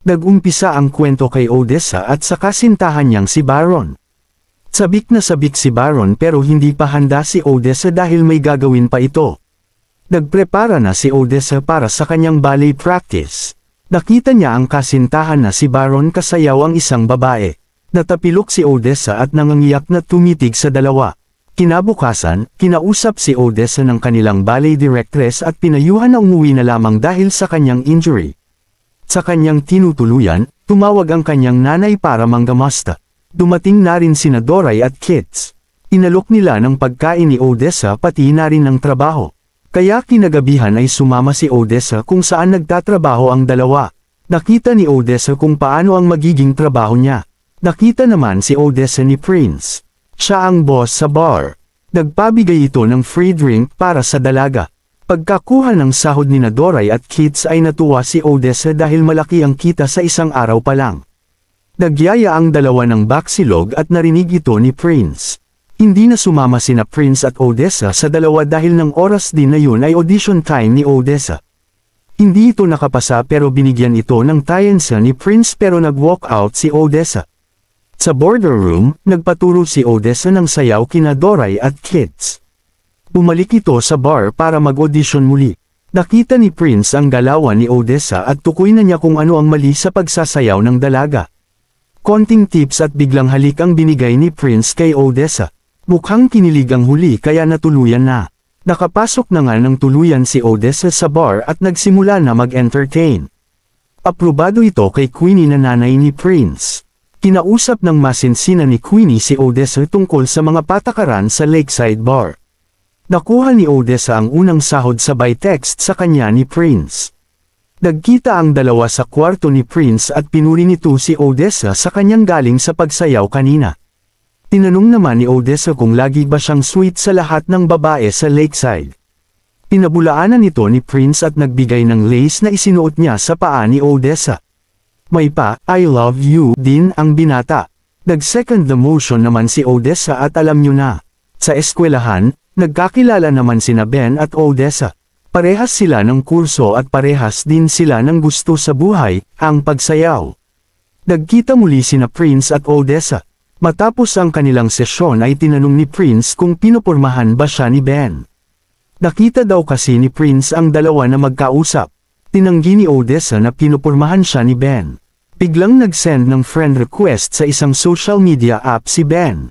Nagumpisa ang kwento kay Odessa at sa kasintahan niyang si Baron. Sabik na sabik si Baron pero hindi pa handa si Odessa dahil may gagawin pa ito. Nagprepara na si Odessa para sa kanyang ballet practice. Nakita niya ang kasintahan na si Baron kasayaw ang isang babae. Natapilok si Odessa at nangangiyak na tumitig sa dalawa. Kinabukasan, kinausap si Odessa ng kanilang ballet directress at pinayuhan na umuwi na lamang dahil sa kanyang injury. Sa kanyang tinutuluyan, tumawag ang kanyang nanay para manggamasta. Dumating na rin sina Doray at Kids. Inalok nila ng pagkain ni Odessa pati na rin ng trabaho. Kaya kinagabihan ay sumama si Odessa kung saan nagtatrabaho ang dalawa. Nakita ni Odessa kung paano ang magiging trabaho niya. Nakita naman si Odessa ni Prince. Siya ang boss sa bar. Nagpabigay ito ng free drink para sa dalaga. Pagkakuha ng sahod ni Nadoray at kids ay natuwa si Odessa dahil malaki ang kita sa isang araw pa lang. Nagyaya ang dalawa ng baksilog at narinig ito ni Prince. Hindi na sumama sina Prince at Odessa sa dalawa dahil ng oras din na yun ay audition time ni Odessa. Hindi ito nakapasa pero binigyan ito ng tayansa ni Prince pero nag-walk out si Odessa. Sa border room, nagpaturo si Odessa ng sayaw kina Doray at kids. Bumalik ito sa bar para mag-audition muli. Nakita ni Prince ang galawan ni Odessa at tukoy na niya kung ano ang mali sa pagsasayaw ng dalaga. Konting tips at biglang halik ang binigay ni Prince kay Odessa. Mukhang kinilig ang huli kaya natuluyan na. Nakapasok na nga ng tuluyan si Odessa sa bar at nagsimula na mag-entertain. Aprobado ito kay Queenie na nanay ni Prince. Kinausap ng masinsina ni Queenie si Odessa tungkol sa mga patakaran sa Lakeside Bar. Nakuha ni Odessa ang unang sahod sabay text sa kanya ni Prince. Nagkita ang dalawa sa kwarto ni Prince at pinuri nito si Odessa sa kanyang galing sa pagsayaw kanina. Tinanong naman ni Odessa kung lagi ba siyang sweet sa lahat ng babae sa lakeside. Pinabulaanan nito ni Prince at nagbigay ng lace na isinuot niya sa paa ni Odessa. May pa, I love you din ang binata. Nag-second the motion naman si Odessa at alam niyo na. Sa eskwelahan, Nagkakilala naman sina Ben at Odessa. Parehas sila ng kurso at parehas din sila ng gusto sa buhay, ang pagsayaw. Nagkita muli sina Prince at Odessa. Matapos ang kanilang sesyon ay tinanong ni Prince kung pinupormahan ba siya ni Ben. Nakita daw kasi ni Prince ang dalawa na magkausap. Tinanggi ni Odessa na pinupormahan siya ni Ben. Biglang nag-send ng friend request sa isang social media app si Ben.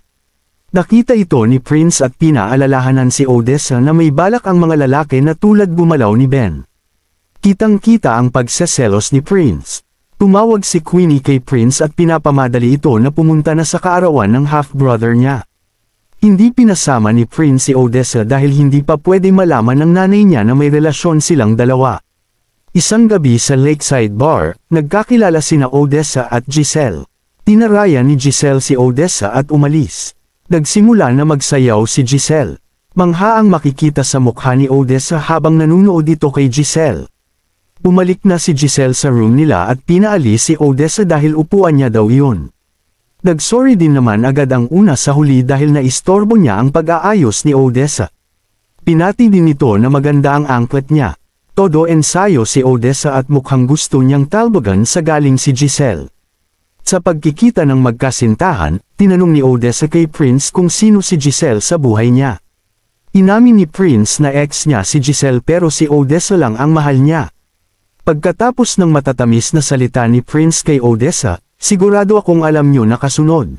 Nakita ito ni Prince at pinaalalahanan si Odessa na may balak ang mga lalaki na tulad gumalaw ni Ben. Kitang-kita ang pagsaselos ni Prince. Tumawag si Queenie kay Prince at pinapamadali ito na pumunta na sa kaarawan ng half-brother niya. Hindi pinasama ni Prince si Odessa dahil hindi pa pwede malaman ng nanay niya na may relasyon silang dalawa. Isang gabi sa Lakeside Bar, nagkakilala sina Odessa at Giselle. Tinaraya ni Giselle si Odessa at umalis. Nagsimula na magsayaw si Giselle. Mangha ang makikita sa mukha ni Odessa habang nanunood ito kay Giselle. Bumalik na si Giselle sa room nila at pinaalis si Odessa dahil upuan niya daw yun. Nagsorry din naman agad ang una sa huli dahil naistorbo niya ang pag-aayos ni Odessa. Pinati din ito na maganda ang angkwet niya. Todo ensayo si Odessa at mukhang gusto niyang talbagan sa galing si Giselle. Sa pagkikita ng magkasintahan, tinanong ni Odessa kay Prince kung sino si Giselle sa buhay niya. Inamin ni Prince na ex niya si Giselle pero si Odessa lang ang mahal niya. Pagkatapos ng matatamis na salita ni Prince kay Odessa, sigurado akong alam niyo na kasunod.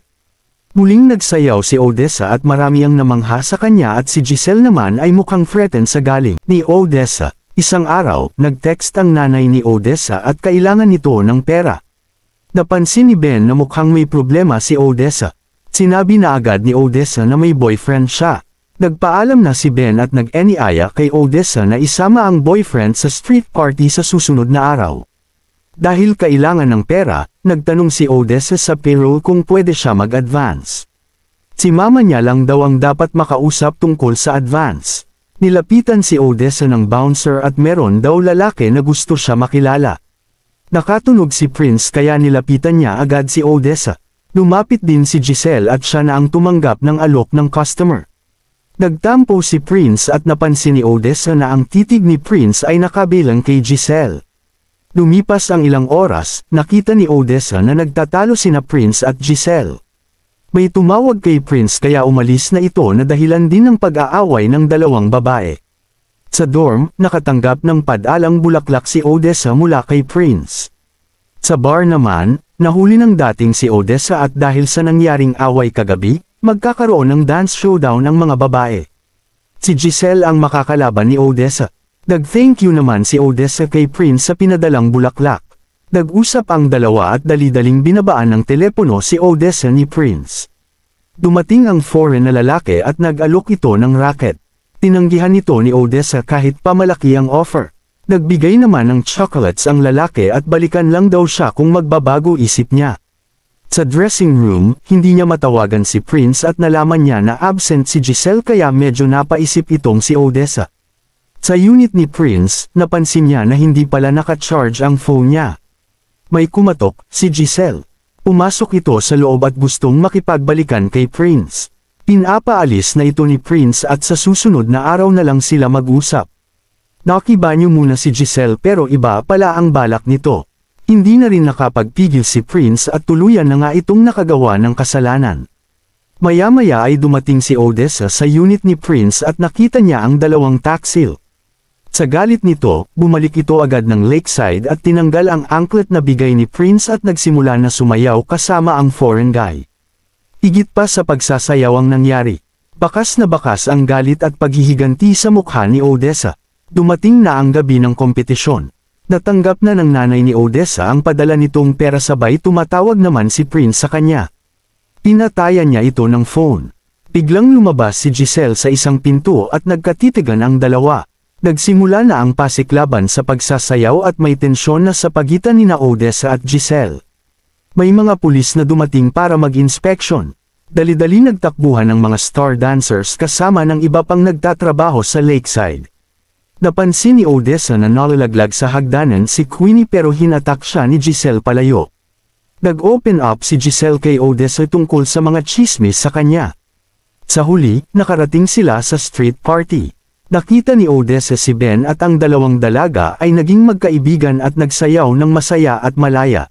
Muling nagsayaw si Odessa at marami ang namangha sa kanya at si Giselle naman ay mukhang threatened sa galing ni Odessa. Isang araw, nag-text ang nanay ni Odessa at kailangan nito ng pera. Napansin ni Ben na mukhang may problema si Odessa. Sinabi na agad ni Odessa na may boyfriend siya. Nagpaalam na si Ben at nag-eniaya kay Odessa na isama ang boyfriend sa street party sa susunod na araw. Dahil kailangan ng pera, nagtanong si Odessa sa payroll kung pwede siya mag-advance. Si mama niya lang daw ang dapat makausap tungkol sa advance. Nilapitan si Odessa ng bouncer at meron daw lalaki na gusto siya makilala. Nakatunog si Prince kaya nilapitan niya agad si Odessa. Lumapit din si Giselle at siya na ang tumanggap ng alok ng customer. Nagtampo si Prince at napansin ni Odessa na ang titig ni Prince ay nakabilang kay Giselle. Lumipas ang ilang oras, nakita ni Odessa na nagtatalo sina Prince at Giselle. May tumawag kay Prince kaya umalis na ito na dahilan din ng pag-aaway ng dalawang babae. Sa dorm, nakatanggap ng padalang bulaklak si Odessa mula kay Prince. Sa bar naman, nahuli ng dating si Odessa at dahil sa nangyaring away kagabi, magkakaroon ng dance showdown ang mga babae. Si Giselle ang makakalaban ni Odessa. Nag-thank you naman si Odessa kay Prince sa pinadalang bulaklak. Nag-usap ang dalawa at dalidaling binabaan ng telepono si Odessa ni Prince. Dumating ang foreign na lalaki at nag-alok ito ng racket. Tinanggihan ito ni Odessa kahit pamalaki ang offer. Nagbigay naman ng chocolates ang lalaki at balikan lang daw siya kung magbabago isip niya. Sa dressing room, hindi niya matawagan si Prince at nalaman niya na absent si Giselle kaya medyo napaisip itong si Odessa. Sa unit ni Prince, napansin niya na hindi pala nakacharge ang phone niya. May kumatok, si Giselle. Umasok ito sa loob at gustong makipagbalikan kay Prince. Pinapaalis na ito ni Prince at sa susunod na araw na lang sila mag-usap. Nakibanyo muna si Giselle pero iba pala ang balak nito. Hindi na rin nakapagpigil si Prince at tuluyan na nga itong nakagawa ng kasalanan. Maya-maya ay dumating si Odessa sa unit ni Prince at nakita niya ang dalawang taksil. Sa galit nito, bumalik ito agad ng lakeside at tinanggal ang anklet na bigay ni Prince at nagsimula na sumayaw kasama ang foreign guy. Higit pa sa ang nangyari. Bakas na bakas ang galit at paghihiganti sa mukha ni Odessa. Dumating na ang gabi ng kompetisyon. Natanggap na ng nanay ni Odessa ang padala nitong pera sabay tumatawag naman si Prince sa kanya. Pinatayan niya ito ng phone. Biglang lumabas si Giselle sa isang pinto at nagkatitigan ang dalawa. Nagsimula na ang pasiklaban sa pagsasayaw at may tensyon na sa pagitan ni na Odessa at Giselle. May mga pulis na dumating para mag-inspeksyon. Dali-dali nagtakbuhan ng mga star dancers kasama ng iba pang nagtatrabaho sa lakeside. Napansin ni Odessa na nalalaglag sa hagdanan si Queenie pero hinatak siya ni Giselle palayo. Nag-open up si Giselle kay Odessa tungkol sa mga chismis sa kanya. Sa huli, nakarating sila sa street party. Nakita ni Odessa si Ben at ang dalawang dalaga ay naging magkaibigan at nagsayaw ng masaya at malaya.